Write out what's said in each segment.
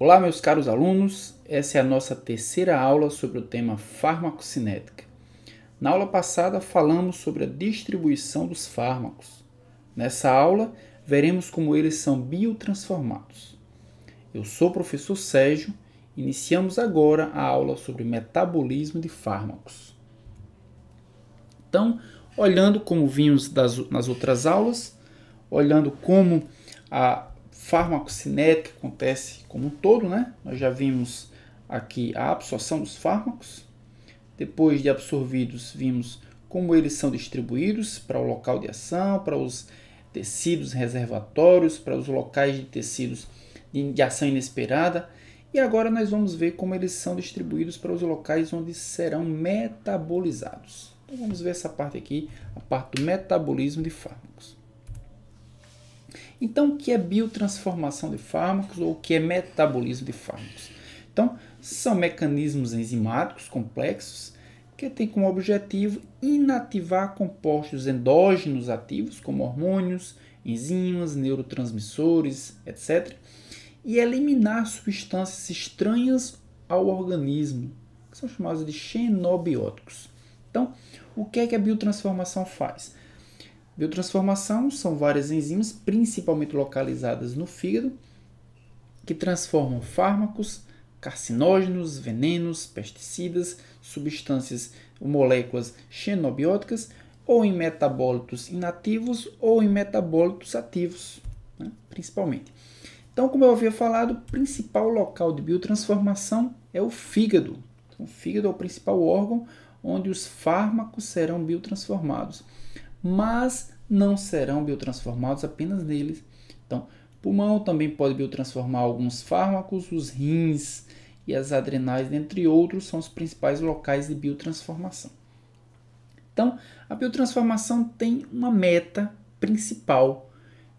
Olá, meus caros alunos. Essa é a nossa terceira aula sobre o tema farmacocinética. Na aula passada falamos sobre a distribuição dos fármacos. Nessa aula, veremos como eles são biotransformados. Eu sou o professor Sérgio. Iniciamos agora a aula sobre metabolismo de fármacos. Então, olhando como vimos das, nas outras aulas, olhando como a farmacocinética acontece como um todo, né? Nós já vimos aqui a absorção dos fármacos. Depois de absorvidos, vimos como eles são distribuídos para o local de ação, para os tecidos reservatórios, para os locais de tecidos de ação inesperada. E agora nós vamos ver como eles são distribuídos para os locais onde serão metabolizados. Então vamos ver essa parte aqui, a parte do metabolismo de fármacos. Então, o que é biotransformação de fármacos ou o que é metabolismo de fármacos? Então, são mecanismos enzimáticos complexos que têm como objetivo inativar compostos endógenos ativos, como hormônios, enzimas, neurotransmissores, etc., e eliminar substâncias estranhas ao organismo, que são chamados de xenobióticos. Então, o que é que a biotransformação faz? Biotransformação são várias enzimas, principalmente localizadas no fígado, que transformam fármacos, carcinógenos, venenos, pesticidas, substâncias ou moléculas xenobióticas ou em metabólitos inativos ou em metabólitos ativos, né? principalmente. Então, como eu havia falado, o principal local de biotransformação é o fígado. Então, o fígado é o principal órgão onde os fármacos serão biotransformados mas não serão biotransformados apenas neles. Então, pulmão também pode biotransformar alguns fármacos, os rins e as adrenais, dentre outros, são os principais locais de biotransformação. Então, a biotransformação tem uma meta principal,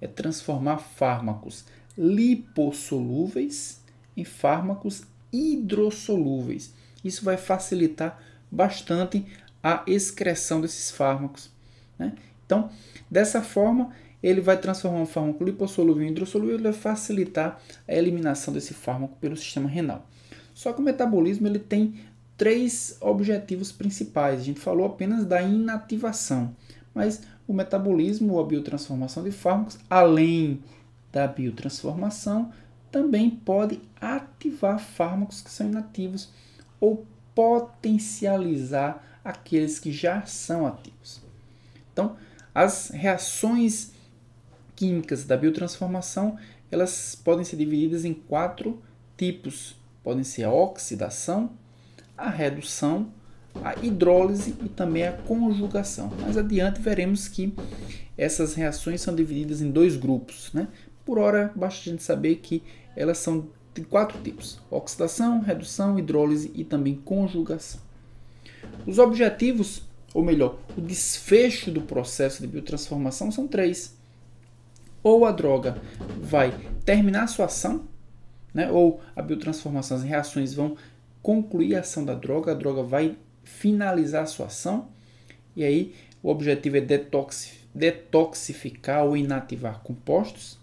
é transformar fármacos lipossolúveis em fármacos hidrossolúveis. Isso vai facilitar bastante a excreção desses fármacos. Né? Então, dessa forma, ele vai transformar um fármaco lipossolúvel em hidrossolúvel e vai facilitar a eliminação desse fármaco pelo sistema renal. Só que o metabolismo ele tem três objetivos principais. A gente falou apenas da inativação, mas o metabolismo ou a biotransformação de fármacos, além da biotransformação, também pode ativar fármacos que são inativos ou potencializar aqueles que já são ativos. Então, as reações químicas da biotransformação, elas podem ser divididas em quatro tipos. Podem ser a oxidação, a redução, a hidrólise e também a conjugação. Mais adiante veremos que essas reações são divididas em dois grupos. Né? Por hora, basta a gente saber que elas são de quatro tipos: oxidação, redução, hidrólise e também conjugação. Os objetivos ou melhor, o desfecho do processo de biotransformação são três. Ou a droga vai terminar a sua ação, né? ou a biotransformação, as reações vão concluir a ação da droga, a droga vai finalizar a sua ação, e aí o objetivo é detoxificar ou inativar compostos.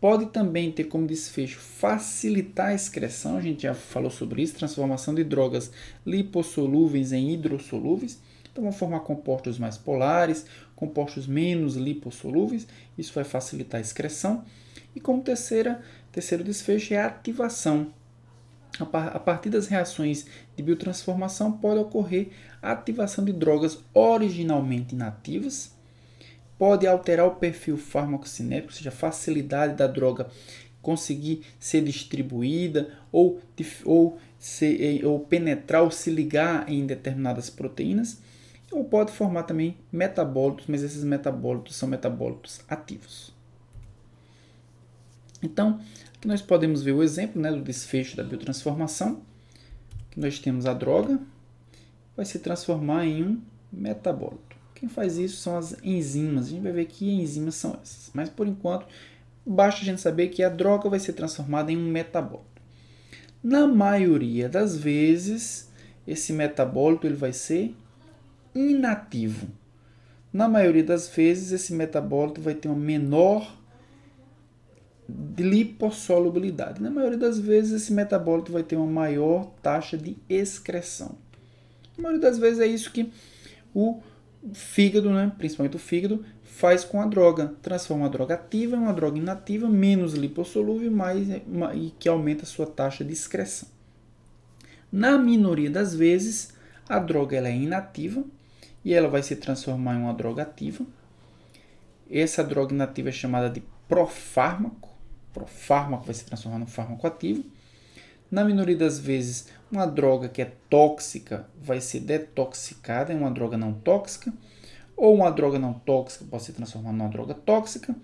Pode também ter como desfecho facilitar a excreção, a gente já falou sobre isso, transformação de drogas lipossolúveis em hidrossolúveis então vão formar compostos mais polares, compostos menos lipossolúveis, isso vai facilitar a excreção. E como terceira, terceiro desfecho é a ativação. A partir das reações de biotransformação pode ocorrer a ativação de drogas originalmente inativas, pode alterar o perfil farmacocinético, ou seja, a facilidade da droga conseguir ser distribuída ou, ou, ser, eh, ou penetrar ou se ligar em determinadas proteínas ou pode formar também metabólitos, mas esses metabólitos são metabólitos ativos. Então, aqui nós podemos ver o exemplo né, do desfecho da biotransformação, nós temos a droga, vai se transformar em um metabólito. Quem faz isso são as enzimas, a gente vai ver que enzimas são essas, mas por enquanto basta a gente saber que a droga vai ser transformada em um metabólito. Na maioria das vezes, esse metabólito ele vai ser inativo. Na maioria das vezes, esse metabólito vai ter uma menor lipossolubilidade. Na maioria das vezes, esse metabólito vai ter uma maior taxa de excreção. Na maioria das vezes, é isso que o fígado, né, principalmente o fígado, faz com a droga. Transforma a droga ativa em uma droga inativa, menos lipossolúvel mais, e que aumenta a sua taxa de excreção. Na minoria das vezes, a droga ela é inativa, e ela vai se transformar em uma droga ativa. Essa droga inativa é chamada de profármaco. Profármaco vai se transformar em um fármaco ativo. Na minoria das vezes, uma droga que é tóxica vai ser detoxicada em é uma droga não tóxica, ou uma droga não tóxica pode se transformar uma droga tóxica,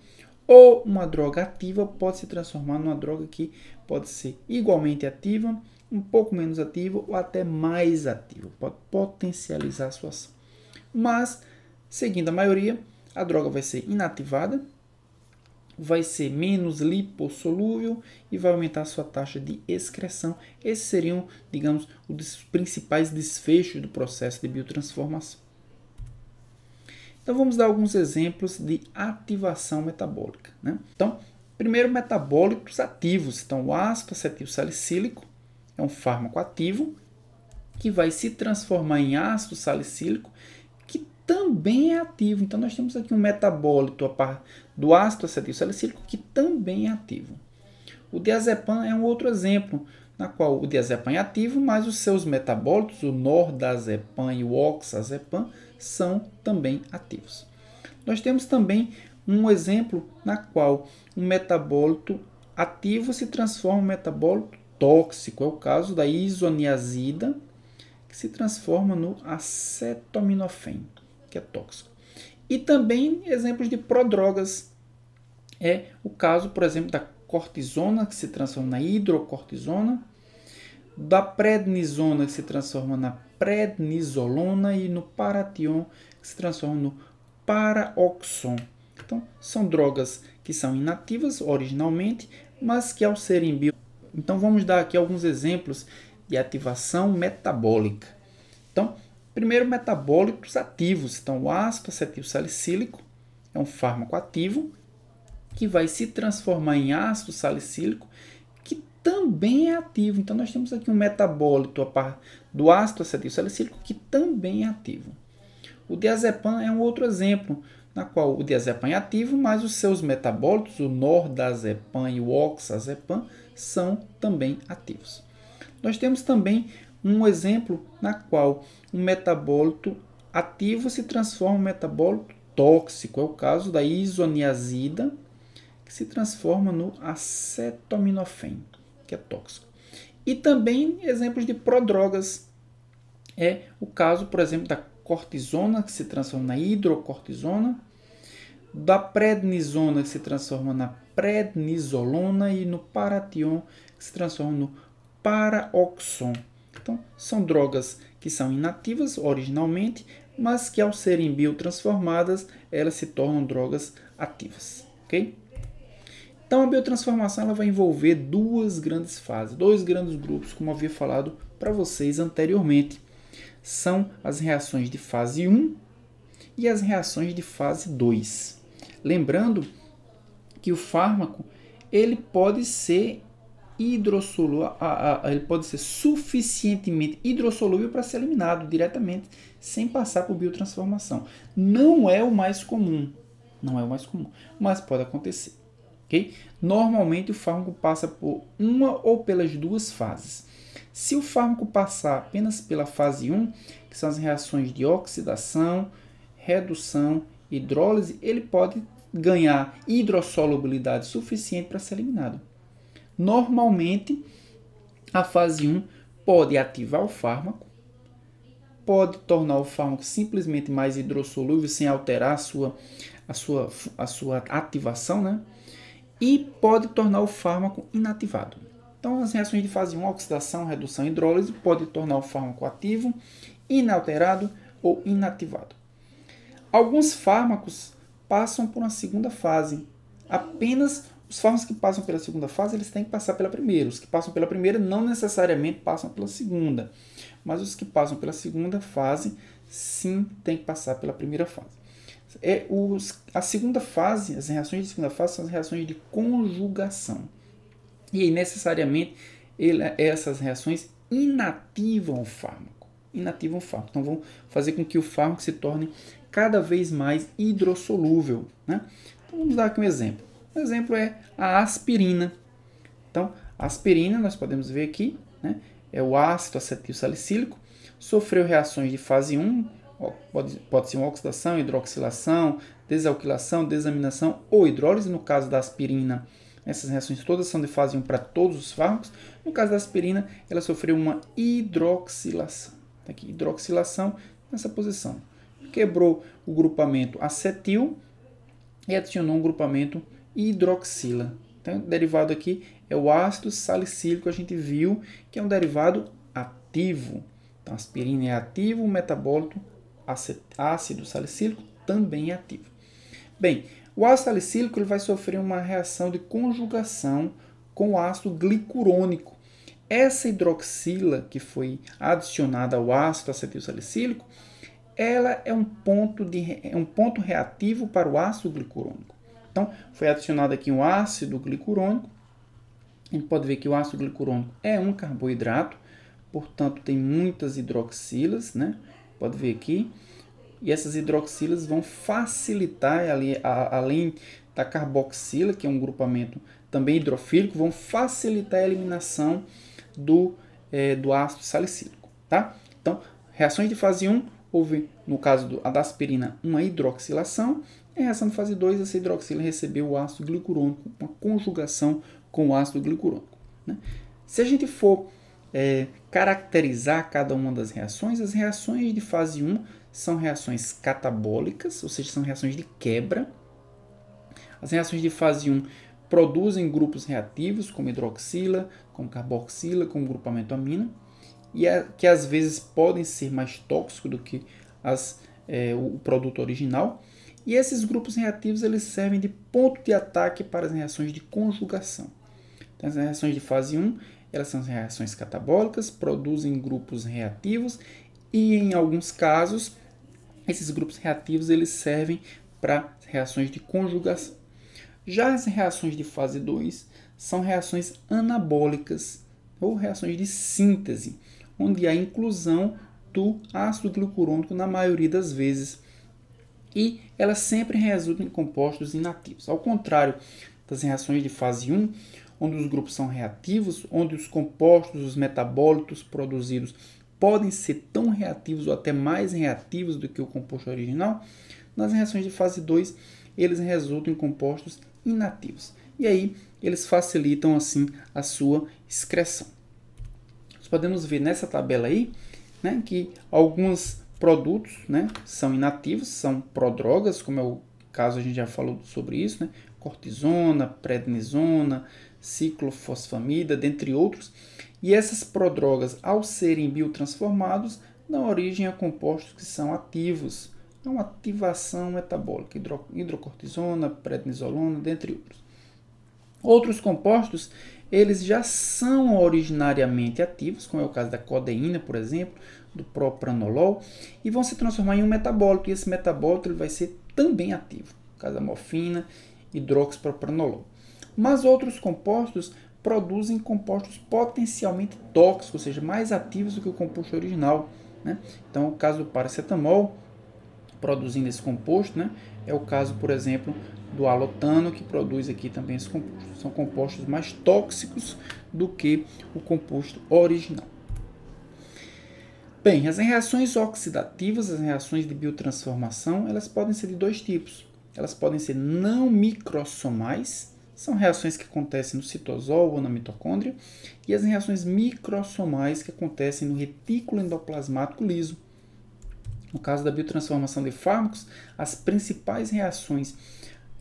ou uma droga ativa pode se transformar em uma droga que pode ser igualmente ativa, um pouco menos ativa ou até mais ativa, pode potencializar a sua ação mas seguindo a maioria, a droga vai ser inativada, vai ser menos lipossolúvel e vai aumentar a sua taxa de excreção. Esses seriam, digamos, os principais desfechos do processo de biotransformação. Então vamos dar alguns exemplos de ativação metabólica. Né? Então, primeiro metabólicos ativos. Então, o ácido acetil salicílico é um fármaco ativo que vai se transformar em ácido salicílico também é ativo. Então nós temos aqui um metabólito do ácido acetil salicílico que também é ativo. O diazepam é um outro exemplo, na qual o diazepam é ativo, mas os seus metabólitos, o nordazepam e o oxazepam, são também ativos. Nós temos também um exemplo na qual um metabólito ativo se transforma em metabólito tóxico. É o caso da isoniazida, que se transforma no acetaminofeno que é tóxico. E também exemplos de prodrogas. É o caso, por exemplo, da cortisona, que se transforma na hidrocortisona, da prednisona, que se transforma na prednisolona, e no paration, que se transforma no paraoxon. Então, são drogas que são inativas originalmente, mas que ao serem bio... Então, vamos dar aqui alguns exemplos de ativação metabólica. Então, Primeiro, metabólicos ativos. Então, o ácido acetil salicílico é um fármaco ativo que vai se transformar em ácido salicílico, que também é ativo. Então, nós temos aqui um metabólito do ácido acetil salicílico que também é ativo. O diazepam é um outro exemplo, na qual o diazepam é ativo, mas os seus metabólitos, o nordazepam e o oxazepam, são também ativos. Nós temos também um exemplo na qual um metabólito ativo se transforma em metabólito tóxico. É o caso da isoniazida, que se transforma no acetaminofen que é tóxico. E também exemplos de prodrogas. É o caso, por exemplo, da cortisona, que se transforma na hidrocortisona, da prednisona, que se transforma na prednisolona, e no paration, que se transforma no paraoxon. Então, são drogas que são inativas originalmente, mas que ao serem biotransformadas, elas se tornam drogas ativas, ok? Então, a biotransformação ela vai envolver duas grandes fases, dois grandes grupos, como havia falado para vocês anteriormente. São as reações de fase 1 e as reações de fase 2. Lembrando que o fármaco ele pode ser hidrossolúvel, ele pode ser suficientemente hidrossolúvel para ser eliminado diretamente sem passar por biotransformação. Não é o mais comum, não é o mais comum, mas pode acontecer. Okay? Normalmente o fármaco passa por uma ou pelas duas fases. Se o fármaco passar apenas pela fase 1, que são as reações de oxidação, redução, hidrólise, ele pode ganhar hidrossolubilidade suficiente para ser eliminado. Normalmente, a fase 1 pode ativar o fármaco, pode tornar o fármaco simplesmente mais hidrossolúvel sem alterar a sua, a sua, a sua ativação, né? E pode tornar o fármaco inativado. Então, as reações de fase 1, oxidação, redução e hidrólise, pode tornar o fármaco ativo, inalterado ou inativado. Alguns fármacos passam por uma segunda fase, apenas os fármacos que passam pela segunda fase, eles têm que passar pela primeira. Os que passam pela primeira não necessariamente passam pela segunda, mas os que passam pela segunda fase, sim, têm que passar pela primeira fase. É os, a segunda fase, as reações de segunda fase são as reações de conjugação. E aí, necessariamente, ele, essas reações inativam o fármaco. Inativam o fármaco. Então, vão fazer com que o fármaco se torne cada vez mais hidrossolúvel. Né? Então, vamos dar aqui um exemplo. Um exemplo é a aspirina. Então, a aspirina, nós podemos ver aqui, né, é o ácido acetil salicílico, sofreu reações de fase 1, pode, pode ser uma oxidação, hidroxilação, desalquilação, desaminação ou hidrólise, no caso da aspirina. Essas reações todas são de fase 1 para todos os fármacos. No caso da aspirina, ela sofreu uma hidroxilação. Tá aqui, hidroxilação nessa posição. Quebrou o grupamento acetil e adicionou um grupamento hidroxila. Então, o derivado aqui é o ácido salicílico, a gente viu que é um derivado ativo. Então, aspirina é ativo, o metabólito ácido salicílico também é ativo. Bem, o ácido salicílico ele vai sofrer uma reação de conjugação com o ácido glicurônico. Essa hidroxila que foi adicionada ao ácido acetil salicílico, ela é um ponto, de, é um ponto reativo para o ácido glicurônico. Então, foi adicionado aqui um ácido glicurônico. A gente pode ver que o ácido glicurônico é um carboidrato, portanto, tem muitas hidroxilas, né? Pode ver aqui. E essas hidroxilas vão facilitar, ali, a, além da carboxila, que é um grupamento também hidrofílico, vão facilitar a eliminação do, é, do ácido salicílico, tá? Então, reações de fase 1, houve, no caso do, da aspirina, uma hidroxilação, em reação de fase 2, essa hidroxila recebeu o ácido glicurônico, uma conjugação com o ácido glicurônico. Né? Se a gente for é, caracterizar cada uma das reações, as reações de fase 1 são reações catabólicas, ou seja, são reações de quebra. As reações de fase 1 produzem grupos reativos, como hidroxila, como carboxila, como grupamento amina, e é, que às vezes podem ser mais tóxicos do que as, é, o produto original, e esses grupos reativos eles servem de ponto de ataque para as reações de conjugação. Então, as reações de fase 1 elas são reações catabólicas, produzem grupos reativos e, em alguns casos, esses grupos reativos eles servem para reações de conjugação. Já as reações de fase 2 são reações anabólicas ou reações de síntese, onde há inclusão do ácido glucurônico na maioria das vezes e elas sempre resultam em compostos inativos. Ao contrário das reações de fase 1, onde os grupos são reativos, onde os compostos, os metabólitos produzidos podem ser tão reativos ou até mais reativos do que o composto original, nas reações de fase 2 eles resultam em compostos inativos. E aí eles facilitam assim a sua excreção. Nós podemos ver nessa tabela aí né, que algumas produtos, né? São inativos, são prodrogas, como é o caso a gente já falou sobre isso, né? Cortisona, prednisona, ciclofosfamida, dentre outros. E essas prodrogas, ao serem biotransformados, dão origem a compostos que são ativos. É uma ativação metabólica, hidro, hidrocortisona, prednisolona, dentre outros. Outros compostos, eles já são originariamente ativos, como é o caso da codeína, por exemplo, do propranolol, e vão se transformar em um metabólito, e esse metabólito ele vai ser também ativo, no caso da morfina, hidroxipropranolol. Mas outros compostos produzem compostos potencialmente tóxicos, ou seja, mais ativos do que o composto original. Né? Então, o caso do paracetamol, produzindo esse composto, né? é o caso, por exemplo, do alotano, que produz aqui também São compostos mais tóxicos do que o composto original. Bem, as reações oxidativas, as reações de biotransformação, elas podem ser de dois tipos. Elas podem ser não microsomais, são reações que acontecem no citosol ou na mitocôndria, e as reações microsomais que acontecem no retículo endoplasmático liso. No caso da biotransformação de fármacos, as principais reações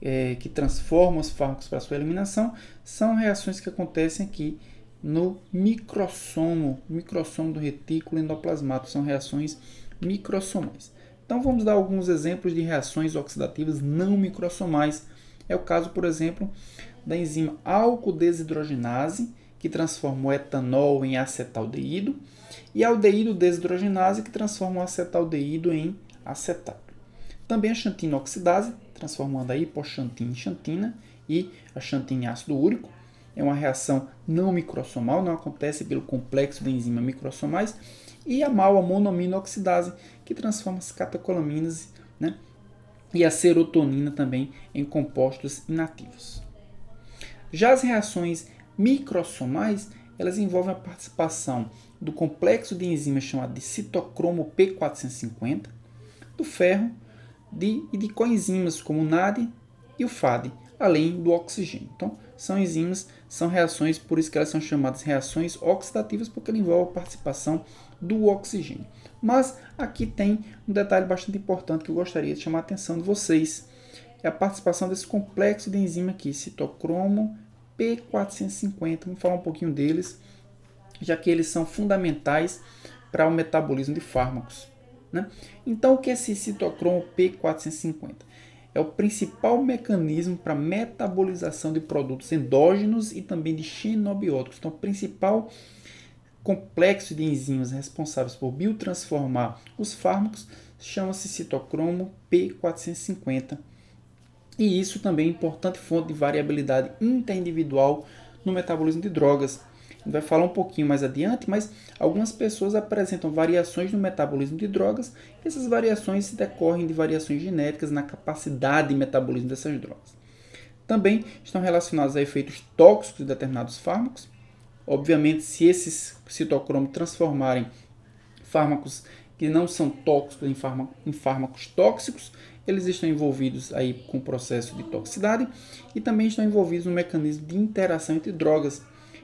é, que transformam os fármacos para sua eliminação são reações que acontecem aqui no microsomo, microssomo do retículo endoplasmático, são reações microsomais. Então vamos dar alguns exemplos de reações oxidativas não microsomais. É o caso, por exemplo, da enzima álcool desidrogenase, que transforma o etanol em acetaldeído, e aldeído desidrogenase, que transforma o acetaldeído em acetato. Também a xantina oxidase transformando a hipoxantina em xantina e a xantina em ácido úrico. É uma reação não microsomal, não acontece pelo complexo de enzimas microsomais. E a malva oxidase que transforma as catecolaminas né, e a serotonina também em compostos inativos. Já as reações microsomais, elas envolvem a participação do complexo de enzimas chamado de citocromo P450, do ferro, de, e de coenzimas como o NAD e o FAD, além do oxigênio. Então, são enzimas, são reações, por isso que elas são chamadas reações oxidativas, porque ela envolve a participação do oxigênio. Mas aqui tem um detalhe bastante importante que eu gostaria de chamar a atenção de vocês. É a participação desse complexo de enzima aqui, citocromo P450. Vamos falar um pouquinho deles, já que eles são fundamentais para o metabolismo de fármacos. Né? Então, o que é esse citocromo P450? É o principal mecanismo para metabolização de produtos endógenos e também de xenobióticos. Então, o principal complexo de enzimas responsáveis por biotransformar os fármacos chama-se citocromo P450. E isso também é importante fonte de variabilidade interindividual no metabolismo de drogas, vai falar um pouquinho mais adiante, mas algumas pessoas apresentam variações no metabolismo de drogas. Essas variações se decorrem de variações genéticas na capacidade de metabolismo dessas drogas. Também estão relacionados a efeitos tóxicos de determinados fármacos. Obviamente, se esses citocromos transformarem fármacos que não são tóxicos em, em fármacos tóxicos, eles estão envolvidos aí com o processo de toxicidade e também estão envolvidos no mecanismo de interação entre drogas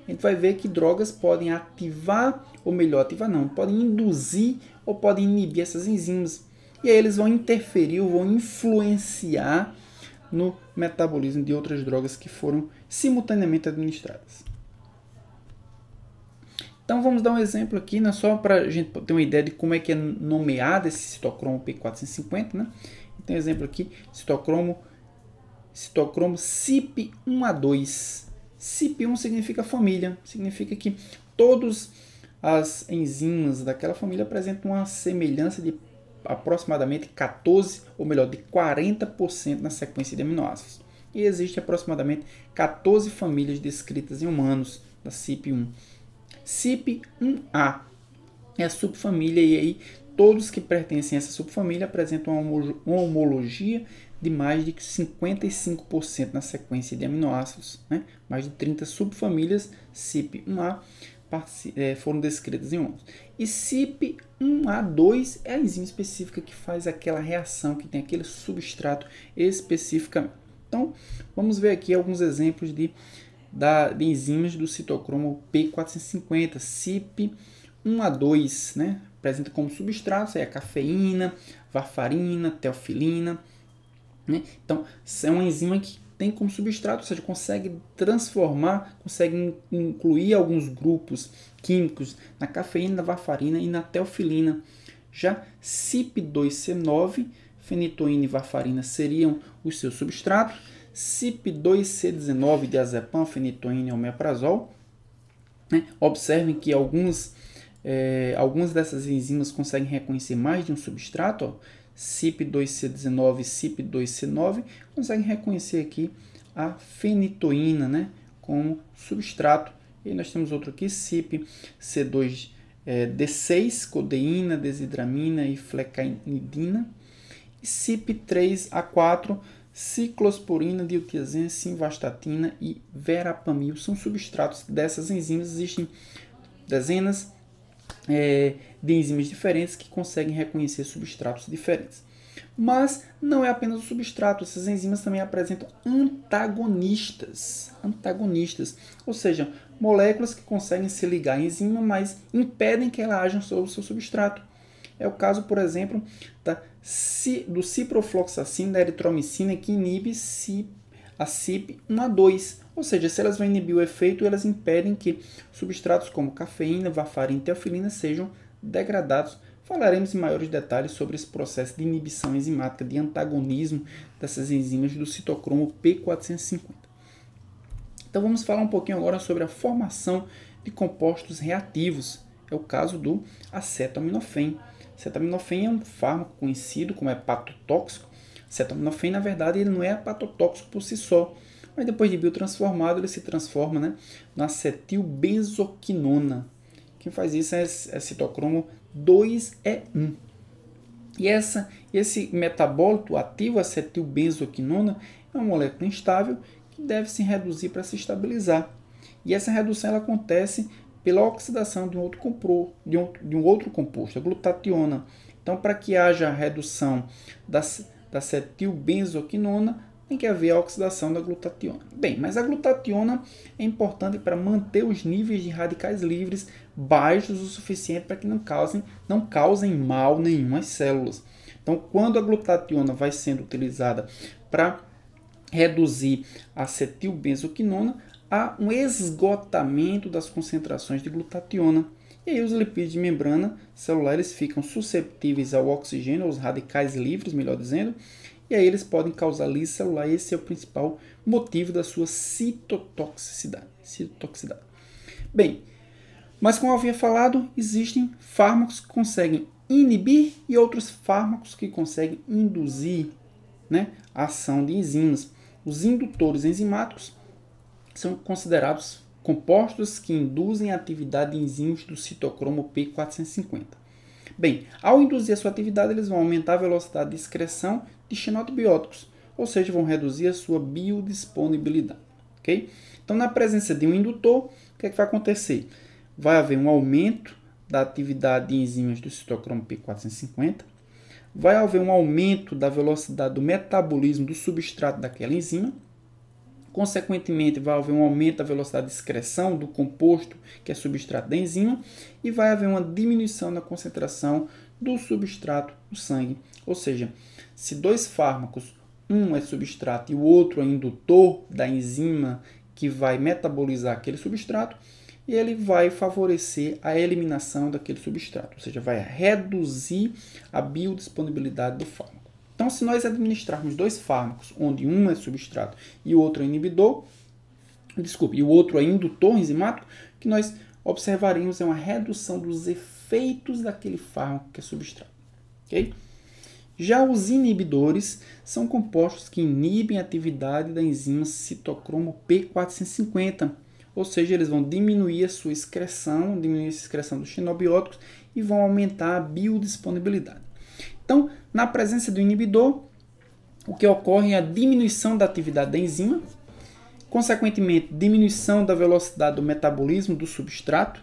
a gente vai ver que drogas podem ativar, ou melhor, ativar não, podem induzir ou podem inibir essas enzimas. E aí eles vão interferir, ou vão influenciar no metabolismo de outras drogas que foram simultaneamente administradas. Então vamos dar um exemplo aqui, né? só para a gente ter uma ideia de como é que é nomeado esse citocromo P450. Né? Tem um exemplo aqui, citocromo, citocromo CIP1A2 cip 1 significa família, significa que todas as enzimas daquela família apresentam uma semelhança de aproximadamente 14, ou melhor, de 40% na sequência de aminoácidos. E existem aproximadamente 14 famílias descritas em humanos da CIP1. CIP1A é a subfamília e aí todos que pertencem a essa subfamília apresentam uma homologia de mais de 55% na sequência de aminoácidos, né? mais de 30 subfamílias CYP1A é, foram descritas em ondas. E CYP1A2 é a enzima específica que faz aquela reação, que tem aquele substrato especificamente. Então, vamos ver aqui alguns exemplos de, da, de enzimas do citocromo P450, CYP1A2, né? Apresenta como substrato é a cafeína, varfarina, teofilina, né? Então, é uma enzima que tem como substrato, ou seja, consegue transformar, consegue incluir alguns grupos químicos na cafeína, na varfarina e na teofilina. Já CYP2C9, fenitoína e varfarina seriam os seus substratos. CYP2C19, diazepam, fenitoína e omeprazol. Né? Observem que alguns, é, algumas dessas enzimas conseguem reconhecer mais de um substrato. Ó CYP2C19 e CYP2C9, conseguem reconhecer aqui a fenitoína né, como substrato. E nós temos outro aqui, CYP2C2 D6, codeína, desidramina e flecainidina, e CYP3A4, ciclosporina, diltiazina, simvastatina e verapamil. São substratos dessas enzimas, existem dezenas é, de enzimas diferentes que conseguem reconhecer substratos diferentes. Mas não é apenas o substrato, essas enzimas também apresentam antagonistas, antagonistas, ou seja, moléculas que conseguem se ligar à enzima, mas impedem que ela haja sobre o seu substrato. É o caso, por exemplo, da, do ciprofloxacina da eritromicina que inibe a cip 1 a 2 ou seja, se elas vão inibir o efeito, elas impedem que substratos como cafeína, varfarina e teofilina sejam degradados. Falaremos em maiores detalhes sobre esse processo de inibição enzimática, de antagonismo dessas enzimas do citocromo P450. Então vamos falar um pouquinho agora sobre a formação de compostos reativos. É o caso do acetaminofém. Acetaminofém é um fármaco conhecido como hepatotóxico. Acetaminofém, na verdade, ele não é hepatotóxico por si só mas depois de biotransformado ele se transforma né, na acetilbenzoquinona. Quem faz isso é, é citocromo 2E1. É e essa, esse metabólito ativo acetilbenzoquinona é uma molécula instável que deve se reduzir para se estabilizar. E essa redução ela acontece pela oxidação de um outro, compro, de um, de um outro composto, a glutationa. Então, para que haja a redução da, da acetilbenzoquinona, tem que haver a oxidação da glutationa. Bem, mas a glutationa é importante para manter os níveis de radicais livres baixos o suficiente para que não causem, não causem mal nenhuma às células. Então, quando a glutationa vai sendo utilizada para reduzir a acetilbenzoquinona, há um esgotamento das concentrações de glutationa. E aí os lipídios de membrana celular eles ficam susceptíveis ao oxigênio, aos radicais livres, melhor dizendo, e aí eles podem causar lixo celular, esse é o principal motivo da sua citotoxicidade. citotoxicidade. Bem, mas como eu havia falado, existem fármacos que conseguem inibir e outros fármacos que conseguem induzir né, a ação de enzimas. Os indutores enzimáticos são considerados compostos que induzem a atividade de enzimas do citocromo P450. Bem, ao induzir a sua atividade, eles vão aumentar a velocidade de excreção de xenobióticos, ou seja, vão reduzir a sua biodisponibilidade. Okay? Então, na presença de um indutor, o que, é que vai acontecer? Vai haver um aumento da atividade de enzimas do citocromo P450, vai haver um aumento da velocidade do metabolismo do substrato daquela enzima, Consequentemente, vai haver um aumento da velocidade de excreção do composto, que é substrato da enzima, e vai haver uma diminuição da concentração do substrato no sangue. Ou seja, se dois fármacos, um é substrato e o outro é indutor da enzima que vai metabolizar aquele substrato, ele vai favorecer a eliminação daquele substrato, ou seja, vai reduzir a biodisponibilidade do fármaco. Então, se nós administrarmos dois fármacos, onde um é substrato e o outro é inibidor, desculpe, e o outro é indutor enzimático, que nós observaremos é uma redução dos efeitos daquele fármaco que é substrato. Ok? Já os inibidores são compostos que inibem a atividade da enzima citocromo P450, ou seja, eles vão diminuir a sua excreção, diminuir a excreção dos xenobióticos e vão aumentar a biodisponibilidade. Então, na presença do inibidor, o que ocorre é a diminuição da atividade da enzima, consequentemente, diminuição da velocidade do metabolismo do substrato,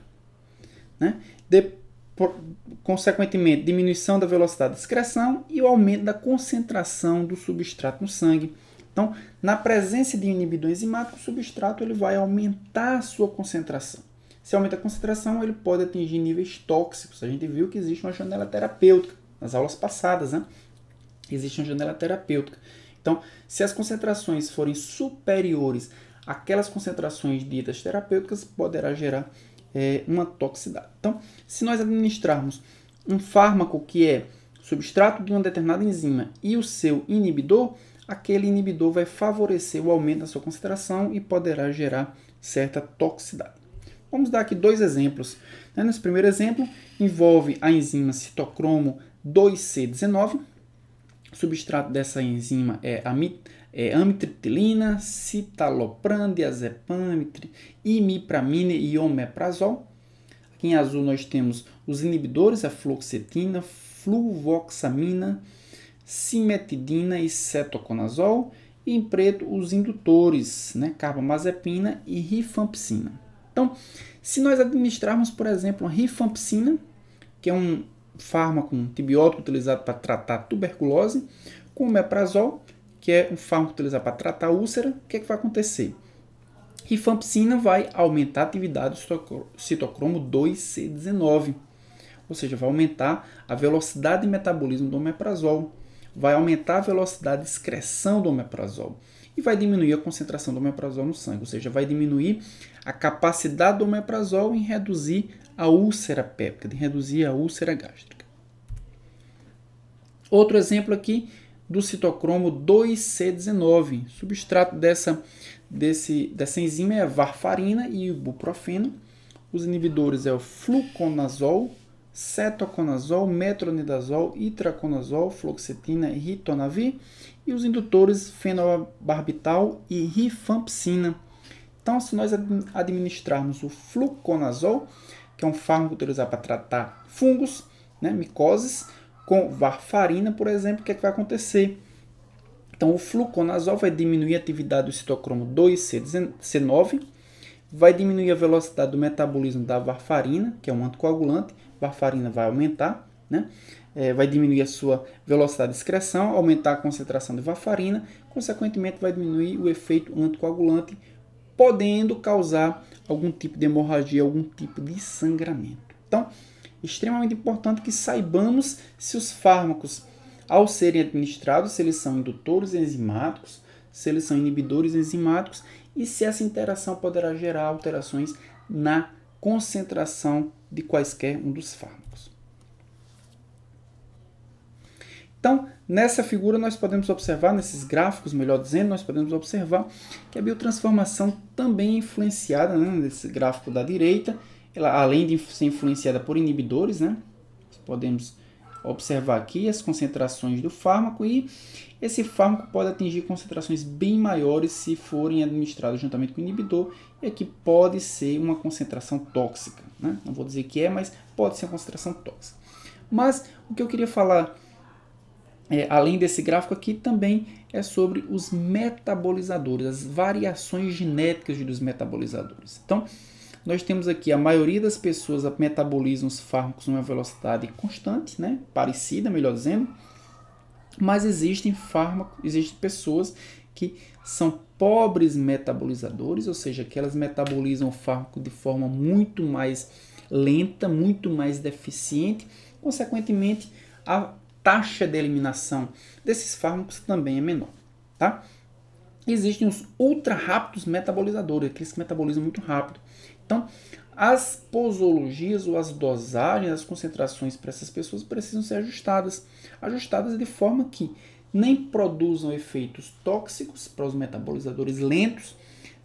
né? De, por, consequentemente, diminuição da velocidade de excreção e o aumento da concentração do substrato no sangue. Então, na presença de inibidor enzimático, o substrato ele vai aumentar a sua concentração. Se aumenta a concentração, ele pode atingir níveis tóxicos. A gente viu que existe uma janela terapêutica nas aulas passadas, né? Existe uma janela terapêutica. Então, se as concentrações forem superiores àquelas concentrações ditas terapêuticas, poderá gerar é, uma toxicidade. Então, se nós administrarmos um fármaco que é substrato de uma determinada enzima e o seu inibidor, aquele inibidor vai favorecer o aumento da sua concentração e poderá gerar certa toxicidade. Vamos dar aqui dois exemplos. Né? Nesse primeiro exemplo, envolve a enzima citocromo 2C19. O substrato dessa enzima é, é amitriptilina, citalopram, diazepam, imipramina e omeprazol. Aqui em azul nós temos os inibidores, a fluoxetina, fluvoxamina, simetidina e cetoconazol. E em preto, os indutores, né, carbamazepina e rifampicina. Então, se nós administrarmos, por exemplo, a rifampicina, que é um fármaco, um antibiótico utilizado para tratar tuberculose, com o meprazol, é que é um fármaco utilizado para tratar úlcera, o que, é que vai acontecer? Rifampicina vai aumentar a atividade do citocromo 2C19, ou seja, vai aumentar a velocidade de metabolismo do omeprazol, vai aumentar a velocidade de excreção do omeprazol e vai diminuir a concentração do omeprazol no sangue, ou seja, vai diminuir a capacidade do omeprazol em reduzir a úlcera péptica, em reduzir a úlcera gástrica. Outro exemplo aqui do citocromo 2C19, substrato dessa, desse, dessa enzima é varfarina e ibuprofeno. Os inibidores é o fluconazol, cetoconazol, metronidazol, itraconazol, fluoxetina e ritonavir e os indutores fenobarbital e rifampicina. Então, se nós administrarmos o fluconazol, que é um fármaco utilizado para tratar fungos, né, micoses, com varfarina, por exemplo, o que, é que vai acontecer? Então, o fluconazol vai diminuir a atividade do citocromo 2C9, vai diminuir a velocidade do metabolismo da varfarina, que é um anticoagulante, varfarina vai aumentar, né? é, vai diminuir a sua velocidade de excreção, aumentar a concentração de varfarina, consequentemente vai diminuir o efeito anticoagulante, podendo causar algum tipo de hemorragia, algum tipo de sangramento. Então, extremamente importante que saibamos se os fármacos, ao serem administrados, se eles são indutores enzimáticos, se eles são inibidores enzimáticos e se essa interação poderá gerar alterações na concentração de quaisquer um dos fármacos. Então, nessa figura nós podemos observar, nesses gráficos, melhor dizendo, nós podemos observar que a biotransformação também é influenciada, né, nesse gráfico da direita, ela, além de ser influenciada por inibidores, né, podemos observar aqui as concentrações do fármaco e esse fármaco pode atingir concentrações bem maiores se forem administrados juntamente com o inibidor e aqui pode ser uma concentração tóxica, né? não vou dizer que é, mas pode ser uma concentração tóxica. Mas o que eu queria falar é, além desse gráfico aqui, também é sobre os metabolizadores, as variações genéticas dos metabolizadores. Então, nós temos aqui a maioria das pessoas metabolizam os fármacos em uma velocidade constante, né? parecida, melhor dizendo, mas existem fármacos, existem pessoas que são pobres metabolizadores, ou seja, que elas metabolizam o fármaco de forma muito mais lenta, muito mais deficiente, consequentemente, a taxa de eliminação desses fármacos também é menor, tá? Existem os ultra rápidos metabolizadores, aqueles que metabolizam muito rápido. Então, as posologias ou as dosagens, as concentrações para essas pessoas precisam ser ajustadas, ajustadas de forma que nem produzam efeitos tóxicos para os metabolizadores lentos,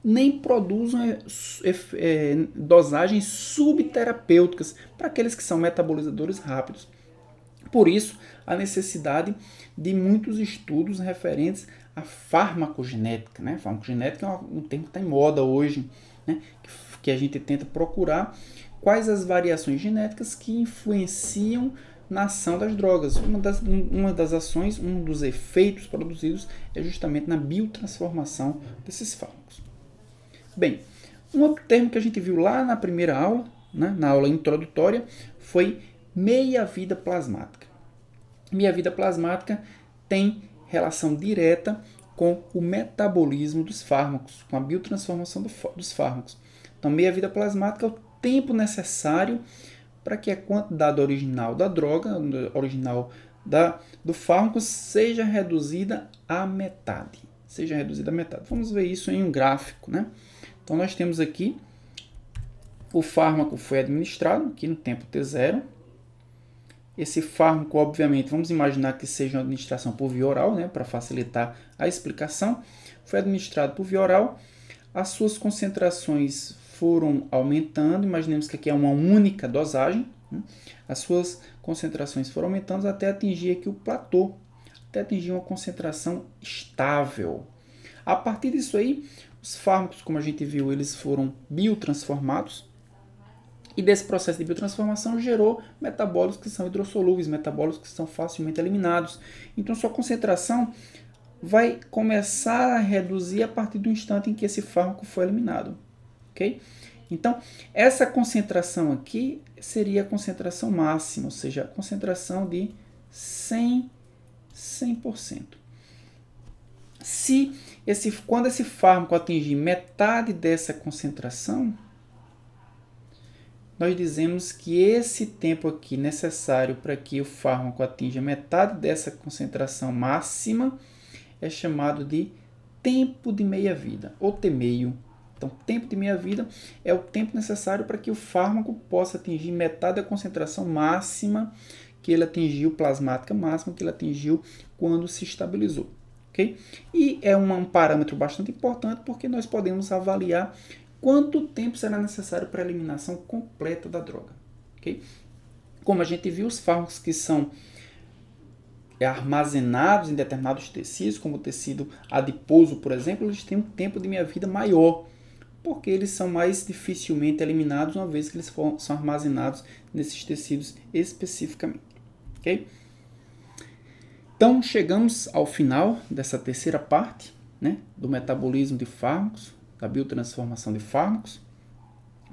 nem produzam eh, eh, eh, dosagens subterapêuticas para aqueles que são metabolizadores rápidos. Por isso, a necessidade de muitos estudos referentes à farmacogenética. Né? Farmacogenética é um termo que está em moda hoje, né? que a gente tenta procurar quais as variações genéticas que influenciam na ação das drogas. Uma das, uma das ações, um dos efeitos produzidos é justamente na biotransformação desses fármacos. Bem, um outro termo que a gente viu lá na primeira aula, né, na aula introdutória, foi meia-vida plasmática minha vida plasmática tem relação direta com o metabolismo dos fármacos, com a biotransformação do, dos fármacos. Então, meia-vida plasmática é o tempo necessário para que a quantidade original da droga, original da, do fármaco, seja reduzida à metade. Seja reduzida à metade. Vamos ver isso em um gráfico, né? Então, nós temos aqui o fármaco foi administrado, aqui no tempo T0, esse fármaco, obviamente, vamos imaginar que seja uma administração por via oral, né, para facilitar a explicação. Foi administrado por via oral, as suas concentrações foram aumentando, imaginemos que aqui é uma única dosagem, né? as suas concentrações foram aumentando até atingir aqui o platô, até atingir uma concentração estável. A partir disso aí, os fármacos, como a gente viu, eles foram biotransformados, e desse processo de biotransformação gerou metabólicos que são hidrossolúveis, metabólicos que são facilmente eliminados. Então sua concentração vai começar a reduzir a partir do instante em que esse fármaco foi eliminado, ok? Então, essa concentração aqui seria a concentração máxima, ou seja, a concentração de 100%. 100%. Se esse, quando esse fármaco atingir metade dessa concentração, nós dizemos que esse tempo aqui necessário para que o fármaco atinja metade dessa concentração máxima é chamado de tempo de meia-vida, ou T-meio. Então, tempo de meia-vida é o tempo necessário para que o fármaco possa atingir metade da concentração máxima que ele atingiu, plasmática máxima que ele atingiu quando se estabilizou. Okay? E é um parâmetro bastante importante porque nós podemos avaliar quanto tempo será necessário para a eliminação completa da droga. Okay? Como a gente viu, os fármacos que são é, armazenados em determinados tecidos, como o tecido adiposo, por exemplo, eles têm um tempo de meia-vida maior, porque eles são mais dificilmente eliminados, uma vez que eles são armazenados nesses tecidos especificamente. Okay? Então, chegamos ao final dessa terceira parte né, do metabolismo de fármacos, da biotransformação de fármacos.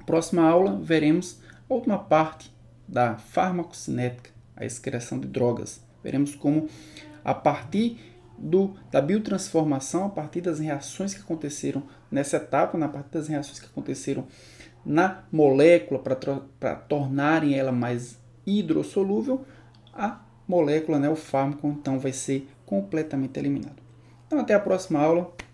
Próxima aula veremos a última parte da farmacocinética, a excreção de drogas. Veremos como a partir do, da biotransformação, a partir das reações que aconteceram nessa etapa, na partir das reações que aconteceram na molécula para tornarem ela mais hidrossolúvel, a molécula, né, o fármaco, então vai ser completamente eliminado. Então, até a próxima aula.